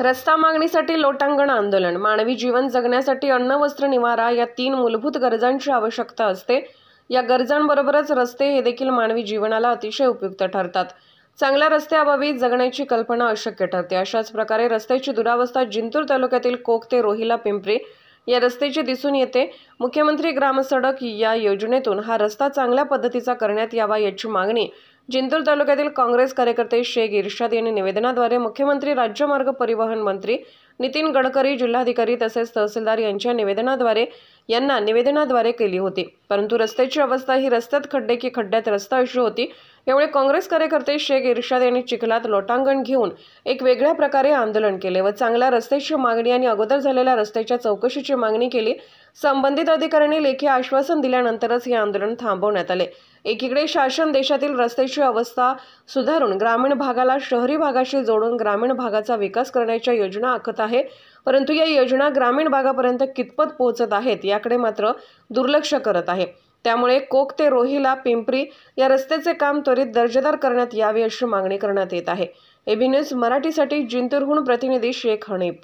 रस्ता मागणीसाठी लोटांगण आंदोलन मानवी जीवन जगण्यासाठी अन्न वस्त्र निवारा या तीन मूलभूत गरजांची आवश्यकता असते या गरजांबरोबरच रस्ते हे देखील मानवी जीवनाला अतिशय उपयुक्त ठरतात चांगल्या रस्त्याअभावी जगण्याची कल्पना अशक्य ठरते अशाच प्रकारे रस्त्याची दुरावस्था जिंतूर तालुक्यातील कोक ते रोहिला पिंपरी या रस्त्याची दिसून येते मुख्यमंत्री ग्रामसडक या योजनेतून हा रस्ता चांगल्या पद्धतीचा करण्यात यावा याची मागणी जिंतूर तालुक्यातील काँग्रेस कार्यकर्ते शेख इर्शाद यांनी निवेदनाद्वारे मुख्यमंत्री राज्य मार्ग परिवहन मंत्री नितीन गडकरी जिल्हाधिकारी तसेच तहसीलदार यांच्या निवेदनाद्वारे यांना निवेदनाद्वारे केली होती परंतु रस्त्याची अवस्था ही रस्त्यात खड्डे की खड्ड्यात रस्ता अशी होती यामुळे काँग्रेस कार्यकर्ते शेख इर्शाद यांनी चिखलात लोटांगण घेऊन एक वेगळ्या प्रकारे आंदोलन केले व चांगल्या रस्त्याची मागणी आणि अगोदर झालेल्या रस्त्याच्या चौकशीची मागणी केली संबंधित अधिकाऱ्यांनी लेखी आश्वासन दिल्यानंतरच हे आंदोलन थांबवण्यात आले एकीकडे शासन देशातील रस्त्याची अवस्था सुधारून ग्रामीण भागाला शहरी भागाशी जोडून ग्रामीण भागाचा विकास करण्याच्या योजना आखत आहे परंतु या योजना ग्रामीण भागापर्यंत कितपत पोहोचत आहेत याकडे मात्र दुर्लक्ष करत आहे आहे त्यामुळे कोक ते रोहिला पिंपरी या रस्त्याचे काम त्वरित दर्जेदार करण्यात यावे अशी मागणी करण्यात येत आहे एबी न्यूज मराठीसाठी जिंतूरहून प्रतिनिधी शेख हणीप